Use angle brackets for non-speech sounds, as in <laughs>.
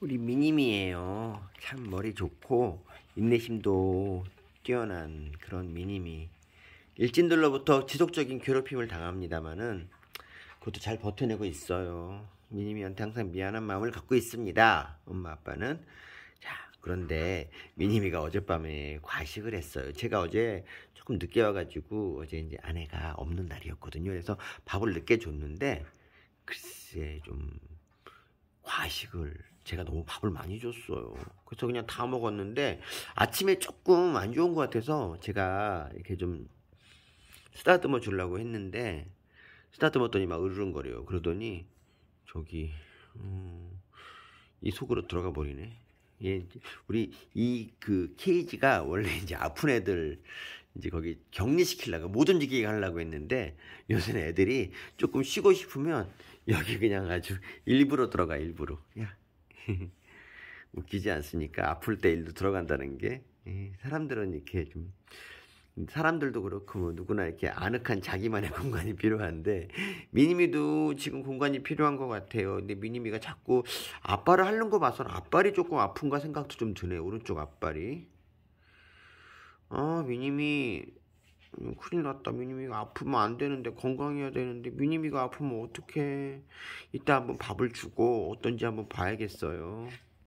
우리 미님이에요. 참 머리 좋고 인내심도 뛰어난 그런 미님이 일진들로부터 지속적인 괴롭힘을 당합니다마는 그것도 잘 버텨내고 있어요. 미님이한테 항상 미안한 마음을 갖고 있습니다. 엄마 아빠는 자 그런데 미님이가 어젯밤에 과식을 했어요. 제가 어제 조금 늦게 와가지고 어제 이제 아내가 없는 날이었거든요. 그래서 밥을 늦게 줬는데 글쎄 좀 과식을 제가 너무 밥을 많이 줬어요. 그래서 그냥 다 먹었는데 아침에 조금 안 좋은 것 같아서 제가 이렇게 좀 쓰다듬어 주려고 했는데 쓰다듬었더니 막 으르렁거려요. 그러더니 저기 음, 이 속으로 들어가 버리네. 예, 우리 이 그 케이지가 원래 이제 아픈 애들 이제 거기 격리시키려고 못 움직이게 하려고 했는데 요새는 애들이 조금 쉬고 싶으면 여기 그냥 아주 일부러 들어가 일부러 야 <laughs> 웃기지 않습니까 아플 때일도 들어간다는 게 예, 사람들은 이렇게 좀 사람들도 그렇고 뭐 누구나 이렇게 아늑한 자기만의 <laughs> 공간이 필요한데 미니미도 지금 공간이 필요한 것 같아요. 근데 미니미가 자꾸 앞발을 하는 거 봐서는 앞발이 조금 아픈가 생각도 좀 드네요. 오른쪽 앞발이. 아 어, 미니미 음, 큰일 났다 미니미가 아프면 안 되는데 건강해야 되는데 미니미가 아프면 어떡해 이따 한번 밥을 주고 어떤지 한번 봐야겠어요